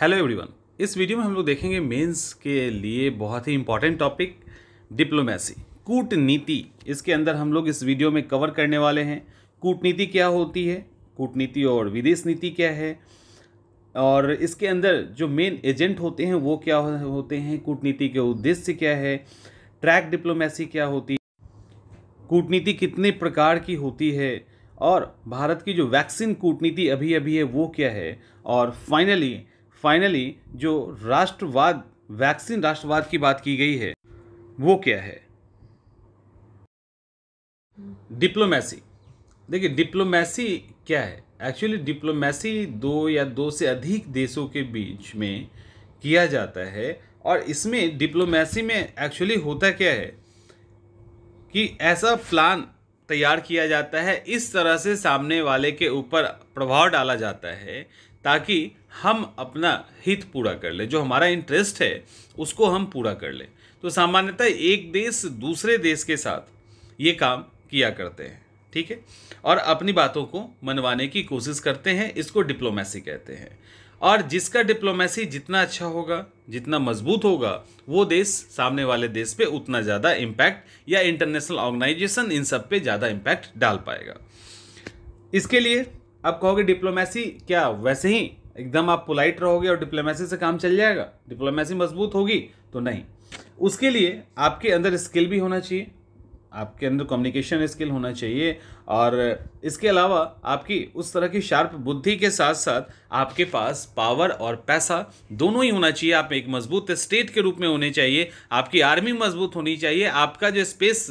hello everyone इस video में हम लोग देखेंगे मेंस के लिए बहुत ही इम्पॉर्टेंट टॉपिक डिप्लोमेसी कूटनीति इसके अंदर हम लोग इस वीडियो में कवर करने वाले हैं कूटनीति क्या होती है कूटनीति और विदेश नीति क्या है और इसके अंदर जो मेन एजेंट होते हैं वो क्या होते हैं कूटनीति के उद्देश्य क्या है ट्रैक डिप्लोमेसी क्या होती है कूटनीति कितने प्रकार की होती है और भारत की जो वैक्सीन कूटनीति अभी अभी है वो क्या है और फाइनली फाइनली जो राष्ट्रवाद वैक्सीन राष्ट्रवाद की बात की गई है वो क्या है डिप्लोमेसी देखिए डिप्लोमेसी क्या है एक्चुअली डिप्लोमेसी दो या दो से अधिक देशों के बीच में किया जाता है और इसमें डिप्लोमेसी में एक्चुअली होता क्या है कि ऐसा प्लान तैयार किया जाता है इस तरह से सामने वाले के ऊपर प्रभाव डाला जाता है ताकि हम अपना हित पूरा कर ले जो हमारा इंटरेस्ट है उसको हम पूरा कर ले तो सामान्यतः एक देश दूसरे देश के साथ ये काम किया करते हैं ठीक है और अपनी बातों को मनवाने की कोशिश करते हैं इसको डिप्लोमेसी कहते हैं और जिसका डिप्लोमेसी जितना अच्छा होगा जितना मजबूत होगा वो देश सामने वाले देश पे उतना ज़्यादा इम्पैक्ट या इंटरनेशनल ऑर्गेनाइजेशन इन सब पे ज़्यादा इम्पैक्ट डाल पाएगा इसके लिए आप कहोगे डिप्लोमेसी क्या वैसे ही एकदम आप पोलाइट रहोगे और डिप्लोमेसी से काम चल जाएगा डिप्लोमेसी मजबूत होगी तो नहीं उसके लिए आपके अंदर स्किल भी होना चाहिए आपके अंदर कम्युनिकेशन स्किल होना चाहिए और इसके अलावा आपकी उस तरह की शार्प बुद्धि के साथ साथ आपके पास पावर और पैसा दोनों ही होना चाहिए आप एक मजबूत स्टेट के रूप में होने चाहिए आपकी आर्मी मजबूत होनी चाहिए आपका जो स्पेस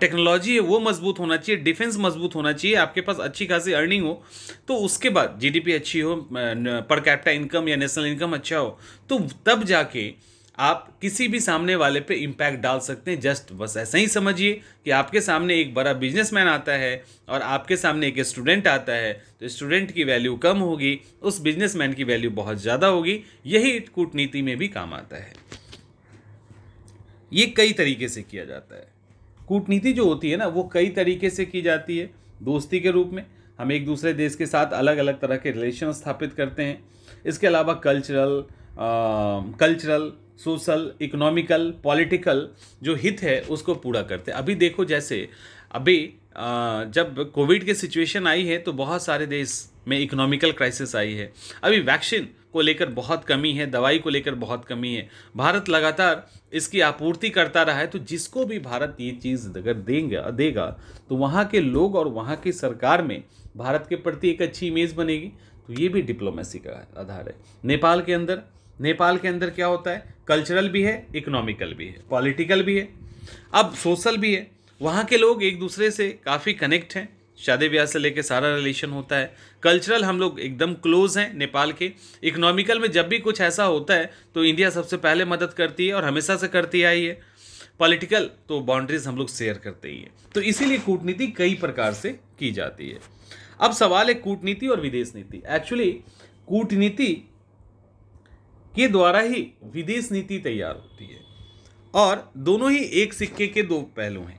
टेक्नोलॉजी है वो मजबूत होना चाहिए डिफेंस मजबूत होना चाहिए आपके पास अच्छी खासी अर्निंग हो तो उसके बाद जी अच्छी हो पर कैपिटा इनकम या नेशनल इनकम अच्छा हो तो तब जाके आप किसी भी सामने वाले पे इम्पैक्ट डाल सकते हैं जस्ट बस ऐसा ही समझिए कि आपके सामने एक बड़ा बिजनेसमैन आता है और आपके सामने एक स्टूडेंट आता है तो स्टूडेंट की वैल्यू कम होगी उस बिजनेसमैन की वैल्यू बहुत ज़्यादा होगी यही कूटनीति में भी काम आता है ये कई तरीके से किया जाता है कूटनीति जो होती है ना वो कई तरीके से की जाती है दोस्ती के रूप में हम एक दूसरे देश के साथ अलग अलग तरह के रिलेशन स्थापित करते हैं इसके अलावा cultural cultural cultural social economical political जो हित है उसको पूरा करते अभी देखो जैसे अभी जब कोविड की सिचुएशन आई है तो बहुत सारे देश में इकोनॉमिकल क्राइसिस आई है अभी वैक्सीन को लेकर बहुत कमी है दवाई को लेकर बहुत कमी है भारत लगातार इसकी आपूर्ति करता रहा है तो जिसको भी भारत ये चीज़ अगर देंगे देगा तो वहाँ के लोग और वहाँ की सरकार में भारत के प्रति एक अच्छी इमेज बनेगी तो ये भी डिप्लोमेसी का आधार है नेपाल के अंदर नेपाल के अंदर क्या होता है कल्चरल भी है इकोनॉमिकल भी है पॉलिटिकल भी है अब सोशल भी है वहाँ के लोग एक दूसरे से काफ़ी कनेक्ट हैं शादी ब्याह से लेकर सारा रिलेशन होता है कल्चरल हम लोग एकदम क्लोज हैं नेपाल के इकोनॉमिकल में जब भी कुछ ऐसा होता है तो इंडिया सबसे पहले मदद करती है और हमेशा से करती आई है पॉलिटिकल तो बाउंड्रीज हम लोग शेयर करते ही हैं तो इसीलिए कूटनीति कई प्रकार से की जाती है अब सवाल है कूटनीति और विदेश नीति एक्चुअली कूटनीति के द्वारा ही विदेश नीति तैयार होती है और दोनों ही एक सिक्के के दो पहलू हैं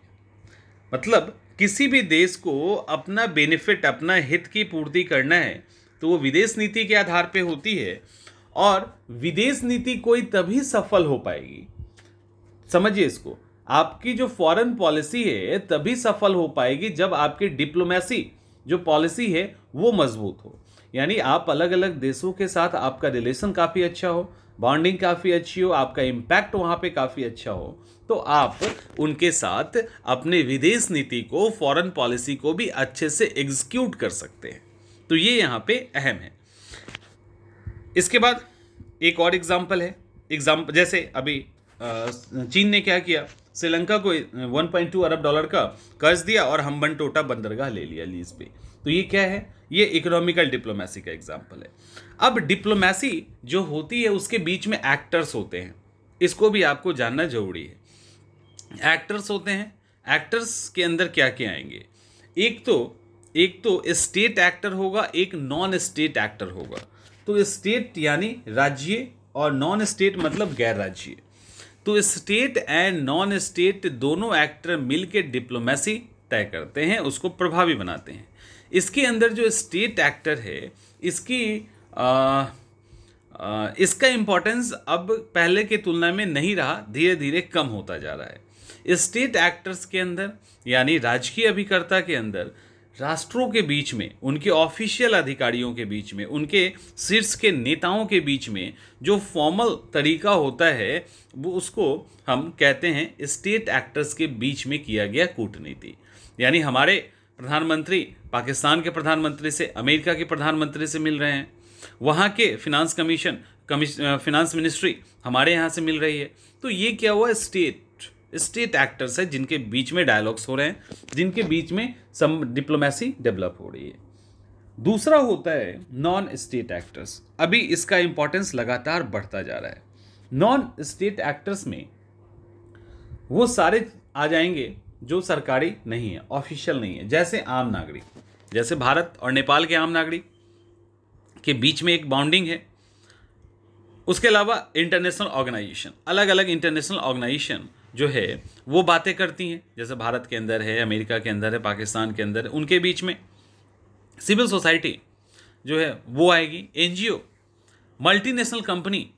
मतलब किसी भी देश को अपना बेनिफिट अपना हित की पूर्ति करना है तो वो विदेश नीति के आधार पे होती है और विदेश नीति कोई तभी सफल हो पाएगी समझिए इसको आपकी जो फॉरेन पॉलिसी है तभी सफल हो पाएगी जब आपकी डिप्लोमेसी जो पॉलिसी है वो मजबूत हो यानी आप अलग अलग देशों के साथ आपका रिलेशन काफ़ी अच्छा हो बॉन्डिंग काफ़ी अच्छी हो आपका इम्पैक्ट वहाँ पे काफ़ी अच्छा हो तो आप उनके साथ अपने विदेश नीति को फॉरेन पॉलिसी को भी अच्छे से एग्जीक्यूट कर सकते हैं तो ये यहाँ पे अहम है इसके बाद एक और एग्जाम्पल है एग्जाम्पल जैसे अभी चीन ने क्या किया श्रीलंका को 1.2 अरब डॉलर का कर्ज दिया और हम्बन टोटा बंदरगाह ले लिया लीज पे तो ये क्या है ये इकोनॉमिकल डिप्लोमेसी का एग्जाम्पल है अब डिप्लोमेसी जो होती है उसके बीच में एक्टर्स होते हैं इसको भी आपको जानना जरूरी है एक्टर्स होते हैं एक्टर्स के अंदर क्या क्या आएंगे एक तो एक तो स्टेट एक्टर होगा एक नॉन स्टेट एक्टर होगा तो स्टेट यानी राज्य और नॉन स्टेट मतलब गैर राज्य तो स्टेट एंड नॉन स्टेट दोनों एक्टर मिलकर डिप्लोमेसी तय करते हैं उसको प्रभावी बनाते हैं इसके अंदर जो स्टेट एक्टर है इसकी आ, आ, इसका इम्पोर्टेंस अब पहले के तुलना में नहीं रहा धीरे धीरे कम होता जा रहा है स्टेट एक्टर्स के अंदर यानी राजकीय अभिकर्ता के अंदर राष्ट्रों के बीच में उनके ऑफिशियल अधिकारियों के बीच में उनके शीर्ष के नेताओं के बीच में जो फॉर्मल तरीका होता है वो उसको हम कहते हैं स्टेट एक्टर्स के बीच में किया गया कूटनीति यानी हमारे प्रधानमंत्री पाकिस्तान के प्रधानमंत्री से अमेरिका के प्रधानमंत्री से मिल रहे हैं वहाँ के फिनांस कमीशन फिनांस मिनिस्ट्री हमारे यहाँ से मिल रही है तो ये क्या हुआ स्टेट स्टेट एक्टर्स है जिनके बीच में डायलॉग्स हो रहे हैं जिनके बीच में सम डिप्लोमेसी डेवलप हो रही है दूसरा होता है नॉन स्टेट एक्टर्स अभी इसका इंपॉर्टेंस लगातार बढ़ता जा रहा है नॉन स्टेट एक्टर्स में वो सारे आ जाएंगे जो सरकारी नहीं है ऑफिशियल नहीं है जैसे आम नागरिक जैसे भारत और नेपाल के आम नागरिक के बीच में एक बाउंडिंग है उसके अलावा इंटरनेशनल ऑर्गेनाइजेशन अलग अलग इंटरनेशनल ऑर्गेनाइजेशन जो है वो बातें करती हैं जैसे भारत के अंदर है अमेरिका के अंदर है पाकिस्तान के अंदर है उनके बीच में सिविल सोसाइटी जो है वो आएगी एनजीओ मल्टीनेशनल कंपनी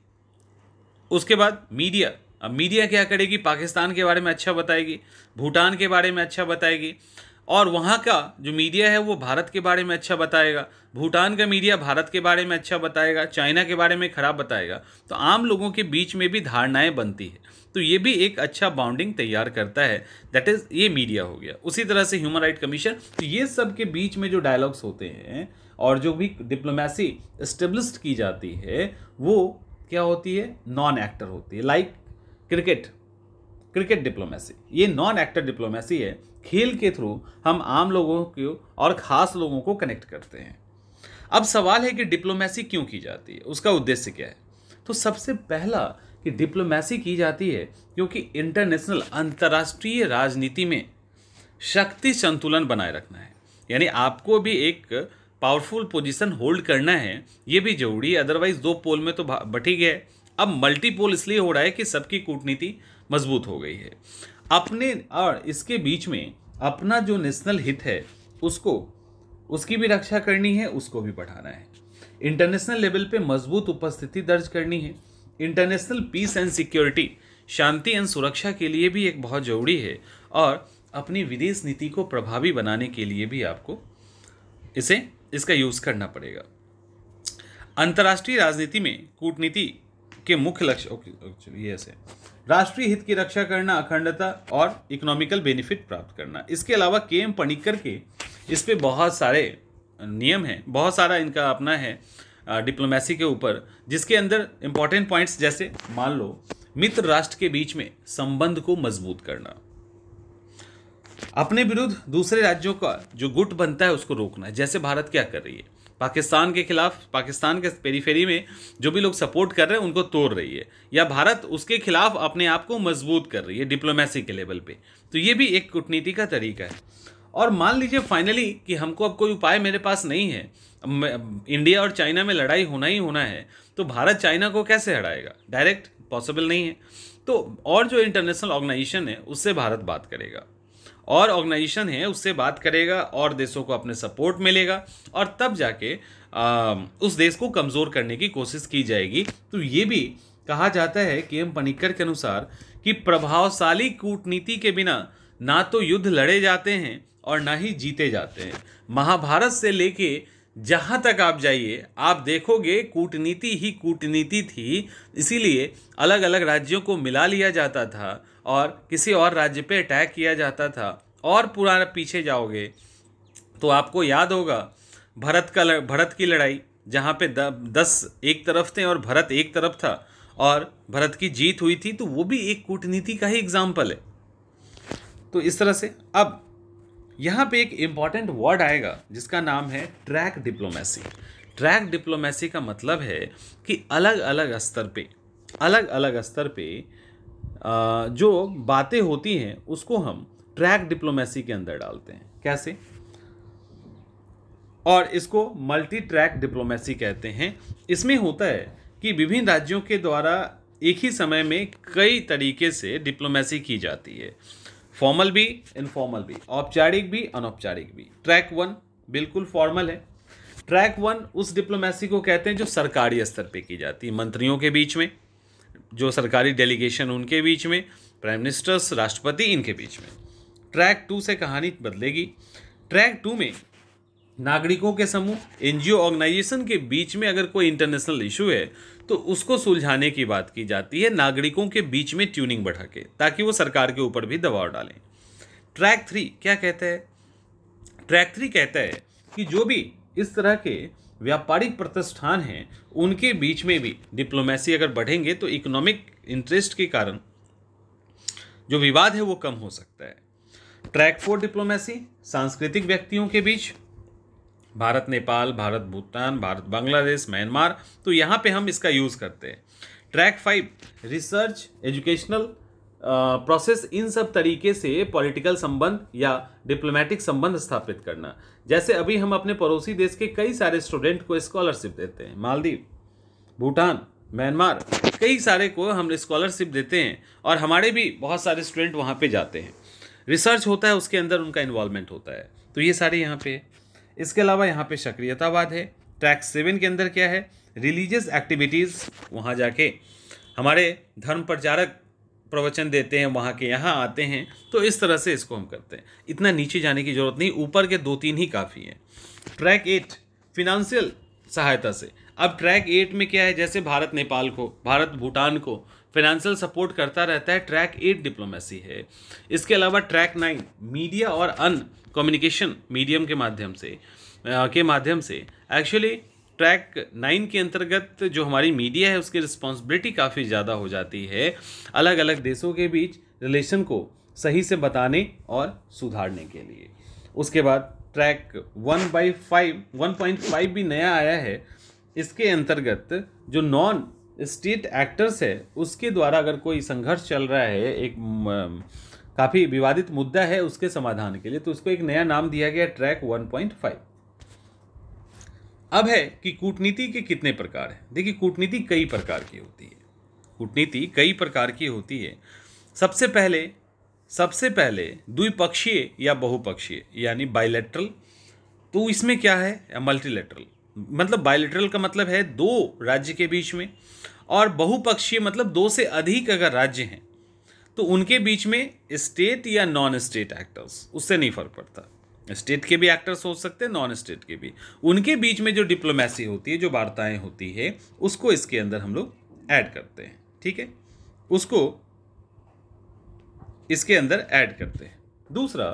उसके बाद मीडिया अब मीडिया क्या करेगी पाकिस्तान के बारे में अच्छा बताएगी भूटान के बारे में अच्छा बताएगी और वहाँ का जो मीडिया है वो भारत के बारे में अच्छा बताएगा भूटान का मीडिया भारत के बारे में अच्छा बताएगा चाइना के बारे में खराब बताएगा तो आम लोगों के बीच में भी धारणाएं बनती है तो ये भी एक अच्छा बाउंडिंग तैयार करता है दैट इज़ ये मीडिया हो गया उसी तरह से ह्यूमन राइट कमीशन तो ये सब के बीच में जो डायलॉग्स होते हैं और जो भी डिप्लोमेसी इस्टेब्लिश की जाती है वो क्या होती है नॉन एक्टर होती है like like cricket cricket diplomacy ये नॉन एक्टर डिप्लोमेसी है खेल के थ्रू हम आम लोगों को और ख़ास लोगों को कनेक्ट करते हैं अब सवाल है कि डिप्लोमेसी क्यों की जाती है उसका उद्देश्य क्या है तो सबसे पहला कि डिप्लोमेसी की जाती है क्योंकि इंटरनेशनल अंतर्राष्ट्रीय राजनीति में शक्ति संतुलन बनाए रखना है यानी आपको भी एक पावरफुल पोजीशन होल्ड करना है ये भी जरूरी है अदरवाइज दो पोल में तो बटी गए अब मल्टीपोल इसलिए हो रहा है कि सबकी कूटनीति मजबूत हो गई है अपने और इसके बीच में अपना जो नेशनल हित है उसको उसकी भी रक्षा करनी है उसको भी बढ़ाना है इंटरनेशनल लेवल पे मजबूत उपस्थिति दर्ज करनी है इंटरनेशनल पीस एंड सिक्योरिटी शांति एंड सुरक्षा के लिए भी एक बहुत ज़रूरी है और अपनी विदेश नीति को प्रभावी बनाने के लिए भी आपको इसे इसका यूज़ करना पड़ेगा अंतर्राष्ट्रीय राजनीति में कूटनीति के मुख्य लक्ष्य ओके ये ऐसे राष्ट्रीय हित की रक्षा करना अखंडता और इकोनॉमिकल बेनिफिट प्राप्त करना इसके अलावा के एम पणिकर के इस पर बहुत सारे नियम हैं बहुत सारा इनका अपना है डिप्लोमेसी के ऊपर जिसके अंदर इम्पॉर्टेंट पॉइंट्स जैसे मान लो मित्र राष्ट्र के बीच में संबंध को मजबूत करना अपने विरुद्ध दूसरे राज्यों का जो गुट बनता है उसको रोकना जैसे भारत क्या कर रही है पाकिस्तान के खिलाफ पाकिस्तान के पेरीफेरी में जो भी लोग सपोर्ट कर रहे हैं उनको तोड़ रही है या भारत उसके खिलाफ अपने आप को मजबूत कर रही है डिप्लोमेसी के लेवल पे तो ये भी एक कूटनीति का तरीका है और मान लीजिए फाइनली कि हमको अब कोई उपाय मेरे पास नहीं है इंडिया और चाइना में लड़ाई होना ही होना है तो भारत चाइना को कैसे हराएगा डायरेक्ट पॉसिबल नहीं है तो और जो इंटरनेशनल ऑर्गेनाइजेशन है उससे भारत बात करेगा और ऑर्गेनाइजेशन है उससे बात करेगा और देशों को अपने सपोर्ट मिलेगा और तब जाके आ, उस देश को कमज़ोर करने की कोशिश की जाएगी तो ये भी कहा जाता है के एम पनिकर के अनुसार कि प्रभावशाली कूटनीति के बिना ना तो युद्ध लड़े जाते हैं और ना ही जीते जाते हैं महाभारत से लेके जहाँ तक आप जाइए आप देखोगे कूटनीति ही कूटनीति थी इसीलिए अलग अलग राज्यों को मिला लिया जाता था और किसी और राज्य पे अटैक किया जाता था और पुराना पीछे जाओगे तो आपको याद होगा भरत का भरत की लड़ाई जहाँ पे द, दस एक तरफ थे और भरत एक तरफ था और भरत की जीत हुई थी तो वो भी एक कूटनीति का ही एग्जाम्पल है तो इस तरह से अब यहाँ पे एक इम्पॉर्टेंट वर्ड आएगा जिसका नाम है ट्रैक डिप्लोमेसी ट्रैक डिप्लोमेसी का मतलब है कि अलग अलग स्तर पे अलग अलग स्तर पे जो बातें होती हैं उसको हम ट्रैक डिप्लोमेसी के अंदर डालते हैं कैसे और इसको मल्टी ट्रैक डिप्लोमेसी कहते हैं इसमें होता है कि विभिन्न राज्यों के द्वारा एक ही समय में कई तरीके से डिप्लोमेसी की जाती है फॉर्मल भी इनफॉर्मल भी औपचारिक भी अनौपचारिक भी ट्रैक वन बिल्कुल फॉर्मल है ट्रैक वन उस डिप्लोमेसी को कहते हैं जो सरकारी स्तर पे की जाती है मंत्रियों के बीच में जो सरकारी डेलीगेशन उनके बीच में प्राइम मिनिस्टर्स राष्ट्रपति इनके बीच में ट्रैक टू से कहानी बदलेगी ट्रैक टू में नागरिकों के समूह एनजीओ ऑर्गेनाइजेशन के बीच में अगर कोई इंटरनेशनल इशू है तो उसको सुलझाने की बात की जाती है नागरिकों के बीच में ट्यूनिंग बढ़ा के ताकि वो सरकार के ऊपर भी दबाव डालें ट्रैक थ्री क्या कहता है ट्रैक थ्री कहता है कि जो भी इस तरह के व्यापारिक प्रतिष्ठान हैं उनके बीच में भी डिप्लोमेसी अगर बढ़ेंगे तो इकोनॉमिक इंटरेस्ट के कारण जो विवाद है वो कम हो सकता है ट्रैक फोर डिप्लोमेसी सांस्कृतिक व्यक्तियों के बीच भारत नेपाल भारत भूटान भारत बांग्लादेश म्यांमार तो यहाँ पे हम इसका यूज़ करते हैं track five research educational process इन सब तरीके से पॉलिटिकल संबंध या डिप्लोमेटिक संबंध स्थापित करना जैसे अभी हम अपने पड़ोसी देश के कई सारे स्टूडेंट को स्कॉलरशिप देते हैं मालदीव भूटान म्यांमार कई सारे को हम स्कॉलरशिप देते हैं और हमारे भी बहुत सारे स्टूडेंट वहाँ पे जाते हैं रिसर्च होता है उसके अंदर उनका इन्वॉल्वमेंट होता है तो ये सारे यहाँ पे है इसके अलावा यहाँ पे सक्रियतावाद है ट्रैक सेवन के अंदर क्या है रिलीजियस एक्टिविटीज़ वहाँ जाके हमारे धर्म प्रचारक प्रवचन देते हैं वहाँ के यहाँ आते हैं तो इस तरह से इसको हम करते हैं इतना नीचे जाने की ज़रूरत नहीं ऊपर के दो तीन ही काफ़ी हैं ट्रैक एट फिनंशियल सहायता से अब ट्रैक एट में क्या है जैसे भारत नेपाल को भारत भूटान को फिनेंशियल सपोर्ट करता रहता है ट्रैक एट डिप्लोमेसी है इसके अलावा ट्रैक नाइन मीडिया और अन कम्युनिकेशन मीडियम के माध्यम से आ, के माध्यम से एक्चुअली ट्रैक नाइन के अंतर्गत जो हमारी मीडिया है उसकी रिस्पॉन्सिबिलिटी काफ़ी ज़्यादा हो जाती है अलग अलग देशों के बीच रिलेशन को सही से बताने और सुधारने के लिए उसके बाद track one by five one point five भी नया आया है इसके अंतर्गत जो नॉन स्टेट एक्टर्स है उसके द्वारा अगर कोई संघर्ष चल रहा है एक काफ़ी विवादित मुद्दा है उसके समाधान के लिए तो उसको एक नया नाम दिया गया ट्रैक वन पॉइंट फाइव अब है कि कूटनीति के कितने प्रकार हैं देखिए कूटनीति कई प्रकार की होती है कूटनीति कई प्रकार की होती है सबसे पहले सबसे पहले द्विपक्षीय या बहुपक्षीय यानी बायलैटरल तो इसमें क्या है मल्टीलेटरल मतलब बायलैटरल का मतलब है दो राज्य के बीच में और बहुपक्षीय मतलब दो से अधिक अगर राज्य हैं तो उनके बीच में स्टेट या नॉन स्टेट एक्टर्स उससे नहीं फर्क पड़ता स्टेट के भी एक्टर्स हो सकते हैं नॉन स्टेट के भी उनके बीच में जो डिप्लोमेसी होती है जो वार्ताएं होती है उसको इसके अंदर हम लोग ऐड करते हैं ठीक है उसको इसके अंदर ऐड करते हैं दूसरा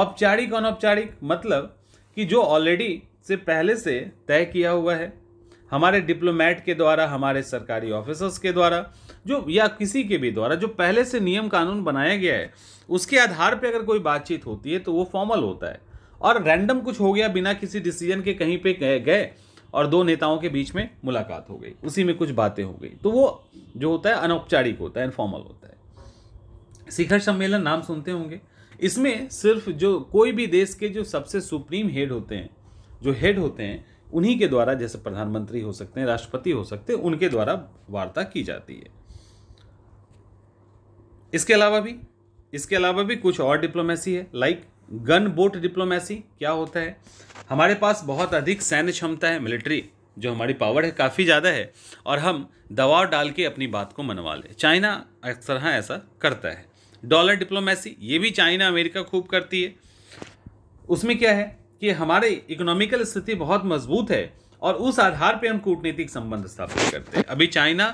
औपचारिक अनौपचारिक मतलब कि जो ऑलरेडी से पहले से तय किया हुआ है हमारे डिप्लोमेट के द्वारा हमारे सरकारी ऑफिसर्स के द्वारा जो या किसी के भी द्वारा जो पहले से नियम कानून बनाया गया है उसके आधार पे अगर कोई बातचीत होती है तो वो फॉर्मल होता है और रैंडम कुछ हो गया बिना किसी डिसीजन के कहीं पे गए गए और दो नेताओं के बीच में मुलाकात हो गई उसी में कुछ बातें हो गई तो वो जो होता है अनौपचारिक होता है इनफॉर्मल होता है शिखर सम्मेलन नाम सुनते होंगे इसमें सिर्फ जो कोई भी देश के जो सबसे सुप्रीम हेड होते हैं जो हेड होते हैं उन्हीं के द्वारा जैसे प्रधानमंत्री हो सकते हैं राष्ट्रपति हो सकते हैं उनके द्वारा वार्ता की जाती है इसके अलावा भी इसके अलावा भी कुछ और डिप्लोमेसी है लाइक गन बोट डिप्लोमेसी क्या होता है हमारे पास बहुत अधिक सैन्य क्षमता है मिलिट्री जो हमारी पावर है काफ़ी ज़्यादा है और हम दबाव डाल के अपनी बात को मनवा लें चाइना अक्सर हाँ ऐसा करता है डॉलर डिप्लोमेसी ये भी चाइना अमेरिका खूब करती है उसमें क्या है कि हमारे इकोनॉमिकल स्थिति बहुत मजबूत है और उस आधार पर हम कूटनीतिक संबंध स्थापित करते हैं अभी चाइना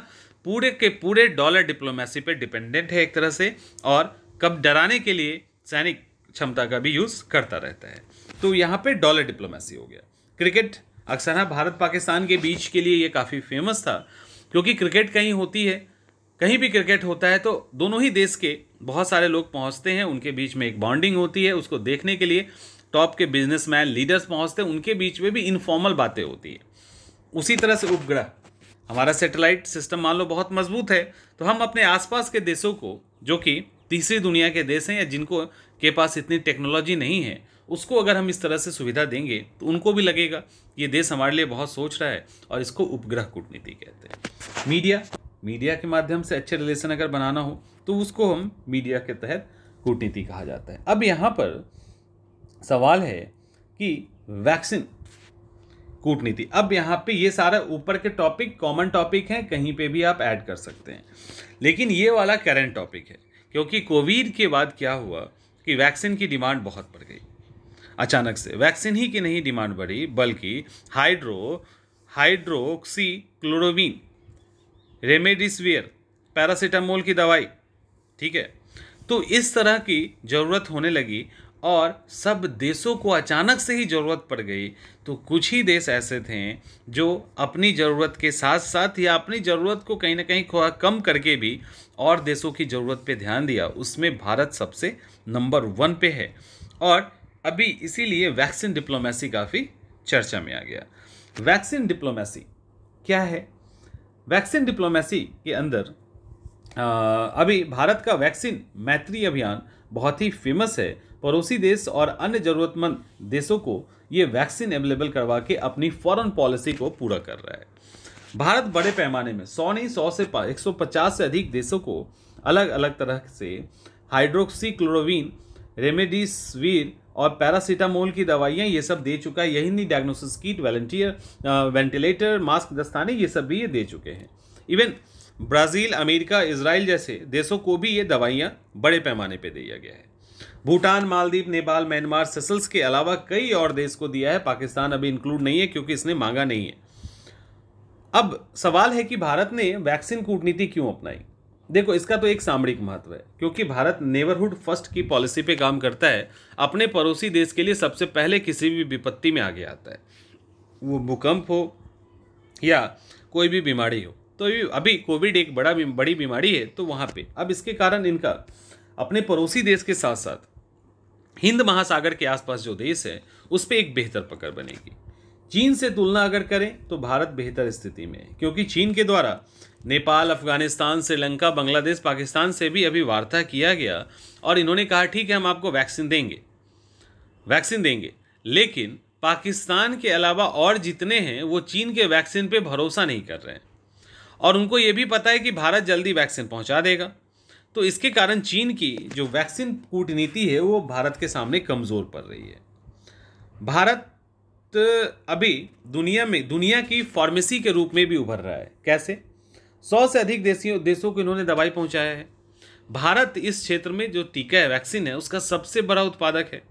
पूरे के पूरे डॉलर डिप्लोमेसी पे डिपेंडेंट है एक तरह से और कब डराने के लिए सैनिक क्षमता का भी यूज़ करता रहता है तो यहाँ पे डॉलर डिप्लोमेसी हो गया क्रिकेट अक्सर हाँ भारत पाकिस्तान के बीच के लिए ये काफ़ी फेमस था क्योंकि क्रिकेट कहीं होती है कहीं भी क्रिकेट होता है तो दोनों ही देश के बहुत सारे लोग पहुँचते हैं उनके बीच में एक बॉन्डिंग होती है उसको देखने के लिए टॉप के बिजनेसमैन लीडर्स पहुँचते हैं उनके बीच में भी इनफॉर्मल बातें होती है उसी तरह से उपग्रह हमारा सेटेलाइट सिस्टम मान लो बहुत मजबूत है तो हम अपने आसपास के देशों को जो कि तीसरी दुनिया के देश हैं या जिनको के पास इतनी टेक्नोलॉजी नहीं है उसको अगर हम इस तरह से सुविधा देंगे तो उनको भी लगेगा ये देश हमारे लिए बहुत सोच रहा है और इसको उपग्रह कूटनीति कहते हैं मीडिया मीडिया के माध्यम से अच्छे रिलेशन अगर बनाना हो तो उसको हम मीडिया के तहत कूटनीति कहा जाता है अब यहाँ पर सवाल है कि वैक्सीन कूटनीति अब यहाँ पे ये सारा ऊपर के टॉपिक कॉमन टॉपिक हैं कहीं पे भी आप ऐड कर सकते हैं लेकिन ये वाला करंट टॉपिक है क्योंकि कोविड के बाद क्या हुआ कि वैक्सीन की डिमांड बहुत बढ़ गई अचानक से वैक्सीन ही की नहीं डिमांड बढ़ी बल्कि hydro hydroxychloroquine remdesivir paracetamol की दवाई ठीक है तो इस तरह की ज़रूरत होने लगी और सब देशों को अचानक से ही ज़रूरत पड़ गई तो कुछ ही देश ऐसे थे जो अपनी ज़रूरत के साथ साथ या अपनी ज़रूरत को कहीं ना कहीं कम करके भी और देशों की ज़रूरत पे ध्यान दिया उसमें भारत सबसे नंबर वन पे है और अभी इसीलिए वैक्सीन डिप्लोमेसी काफ़ी चर्चा में आ गया वैक्सीन डिप्लोमेसी क्या है वैक्सीन डिप्लोमेसी के अंदर अभी भारत का वैक्सीन मैत्री अभियान बहुत ही फेमस है पड़ोसी देश और अन्य ज़रूरतमंद देशों को ये वैक्सीन अवेलेबल करवा के अपनी फॉरेन पॉलिसी को पूरा कर रहा है भारत बड़े पैमाने में सौ नहीं सौ से एक सौ पचास से अधिक देशों को अलग अलग तरह से क्लोरोवीन रेमेडिसवीर और पैरासीटामोल की दवाइयाँ ये सब दे चुका है यही नहीं डायग्नोसिस किट वॉल्टियर वेंटिलेटर मास्क दस्ताने ये सब भी ये दे चुके हैं इवन ब्राज़ील अमेरिका इसराइल जैसे देशों को भी ये दवाइयाँ बड़े पैमाने पर दिया गया है भूटान मालदीव नेपाल म्यांमार सेसल्स के अलावा कई और देश को दिया है पाकिस्तान अभी इंक्लूड नहीं है क्योंकि इसने मांगा नहीं है अब सवाल है कि भारत ने वैक्सीन कूटनीति क्यों अपनाई देखो इसका तो एक सामरिक महत्व है क्योंकि भारत नेबरहुड फर्स्ट की पॉलिसी पे काम करता है अपने पड़ोसी देश के लिए सबसे पहले किसी भी विपत्ति में आगे आता है वो भूकंप हो या कोई भी बीमारी हो तो अभी कोविड एक बड़ा बड़ी बीमारी है तो वहाँ पे अब इसके कारण इनका अपने पड़ोसी देश के साथ साथ हिंद महासागर के आसपास जो देश है उस पर एक बेहतर पकड़ बनेगी चीन से तुलना अगर करें तो भारत बेहतर स्थिति में है क्योंकि चीन के द्वारा नेपाल अफगानिस्तान श्रीलंका बांग्लादेश पाकिस्तान से भी अभी वार्ता किया गया और इन्होंने कहा ठीक है हम आपको वैक्सीन देंगे वैक्सीन देंगे लेकिन पाकिस्तान के अलावा और जितने हैं वो चीन के वैक्सीन पे भरोसा नहीं कर रहे हैं और उनको ये भी पता है कि भारत जल्दी वैक्सीन पहुंचा देगा तो इसके कारण चीन की जो वैक्सीन कूटनीति है वो भारत के सामने कमज़ोर पड़ रही है भारत अभी दुनिया में दुनिया की फार्मेसी के रूप में भी उभर रहा है कैसे सौ से अधिक देशियों देशों को इन्होंने दवाई पहुंचाया है भारत इस क्षेत्र में जो टीका है वैक्सीन है उसका सबसे बड़ा उत्पादक है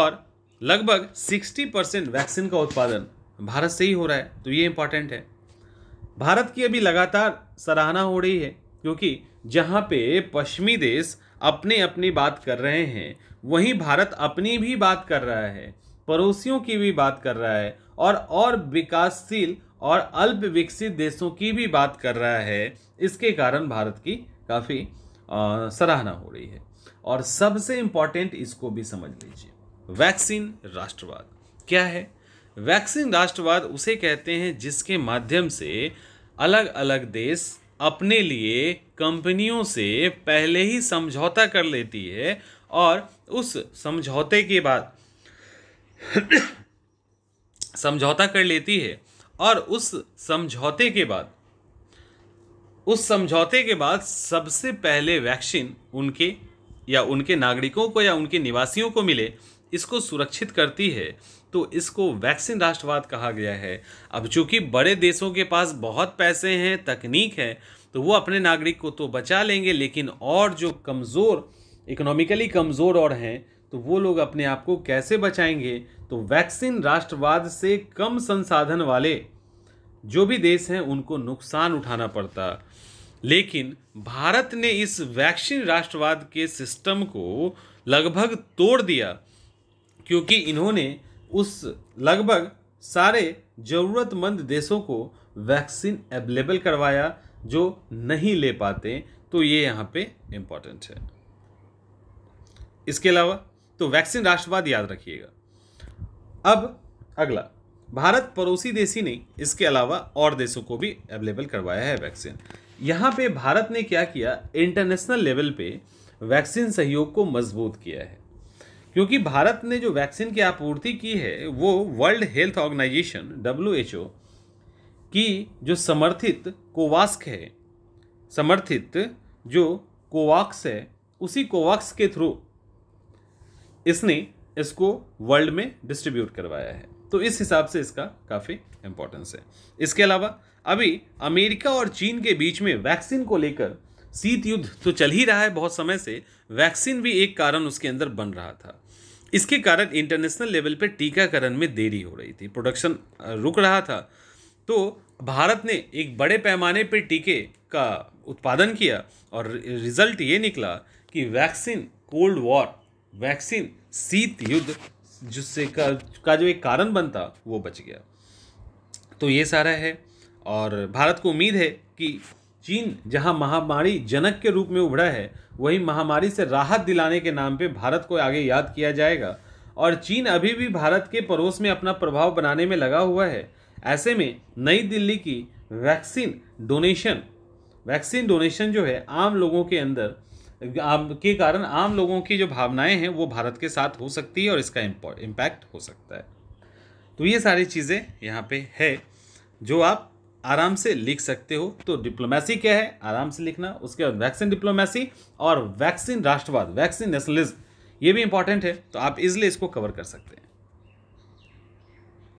और लगभग सिक्सटी परसेंट वैक्सीन का उत्पादन भारत से ही हो रहा है तो ये इम्पॉर्टेंट है भारत की अभी लगातार सराहना हो रही है क्योंकि जहाँ पे पश्चिमी देश अपने अपनी बात कर रहे हैं वहीं भारत अपनी भी बात कर रहा है पड़ोसियों की भी बात कर रहा है और और विकासशील और अल्प विकसित देशों की भी बात कर रहा है इसके कारण भारत की काफ़ी सराहना हो रही है और सबसे इम्पॉर्टेंट इसको भी समझ लीजिए वैक्सीन राष्ट्रवाद क्या है वैक्सीन राष्ट्रवाद उसे कहते हैं जिसके माध्यम से अलग अलग देश अपने लिए कंपनियों से पहले ही समझौता कर लेती है और उस समझौते के बाद समझौता कर लेती है और उस समझौते के बाद उस समझौते के बाद सबसे पहले वैक्सीन उनके या उनके नागरिकों को या उनके निवासियों को मिले इसको सुरक्षित करती है तो इसको वैक्सीन राष्ट्रवाद कहा गया है अब चूंकि बड़े देशों के पास बहुत पैसे हैं तकनीक है तो वो अपने नागरिक को तो बचा लेंगे लेकिन और जो कमज़ोर इकोनॉमिकली कमज़ोर और हैं तो वो लोग अपने आप को कैसे बचाएंगे तो वैक्सीन राष्ट्रवाद से कम संसाधन वाले जो भी देश हैं उनको नुकसान उठाना पड़ता लेकिन भारत ने इस वैक्सीन राष्ट्रवाद के सिस्टम को लगभग तोड़ दिया क्योंकि इन्होंने उस लगभग सारे ज़रूरतमंद देशों को वैक्सीन अवेलेबल करवाया जो नहीं ले पाते तो ये यहाँ पे इम्पॉर्टेंट है इसके अलावा तो वैक्सीन राष्ट्रवाद याद रखिएगा अब अगला भारत पड़ोसी देश ही नहीं इसके अलावा और देशों को भी अवेलेबल करवाया है वैक्सीन यहाँ पे भारत ने क्या किया इंटरनेशनल लेवल पे वैक्सीन सहयोग को मजबूत किया है क्योंकि भारत ने जो वैक्सीन की आपूर्ति की है वो वर्ल्ड हेल्थ ऑर्गेनाइजेशन डब्ल्यू की जो समर्थित कोवास्क है समर्थित जो कोवाक्स है उसी कोवाक्स के थ्रू इसने इसको वर्ल्ड में डिस्ट्रीब्यूट करवाया है तो इस हिसाब से इसका काफ़ी इम्पोर्टेंस है इसके अलावा अभी अमेरिका और चीन के बीच में वैक्सीन को लेकर शीत युद्ध तो चल ही रहा है बहुत समय से वैक्सीन भी एक कारण उसके अंदर बन रहा था इसके कारण इंटरनेशनल लेवल पर टीकाकरण में देरी हो रही थी प्रोडक्शन रुक रहा था तो भारत ने एक बड़े पैमाने पर टीके का उत्पादन किया और रिजल्ट ये निकला कि वैक्सीन कोल्ड वॉर वैक्सीन शीत युद्ध जिससे का, का जो एक कारण बनता वो बच गया तो ये सारा है और भारत को उम्मीद है कि चीन जहां महामारी जनक के रूप में उभरा है वही महामारी से राहत दिलाने के नाम पे भारत को आगे याद किया जाएगा और चीन अभी भी भारत के पड़ोस में अपना प्रभाव बनाने में लगा हुआ है ऐसे में नई दिल्ली की वैक्सीन डोनेशन वैक्सीन डोनेशन जो है आम लोगों के अंदर के कारण आम लोगों की जो भावनाएं हैं वो भारत के साथ हो सकती है और इसका इम्पैक्ट हो सकता है तो ये सारी चीज़ें यहाँ पे है जो आप आराम से लिख सकते हो तो डिप्लोमेसी क्या है आराम से लिखना उसके बाद वैक्सीन डिप्लोमेसी और वैक्सीन राष्ट्रवाद वैक्सीन नेशनलिज्म ये भी इंपॉर्टेंट है तो आप इजिली इसको कवर कर सकते हैं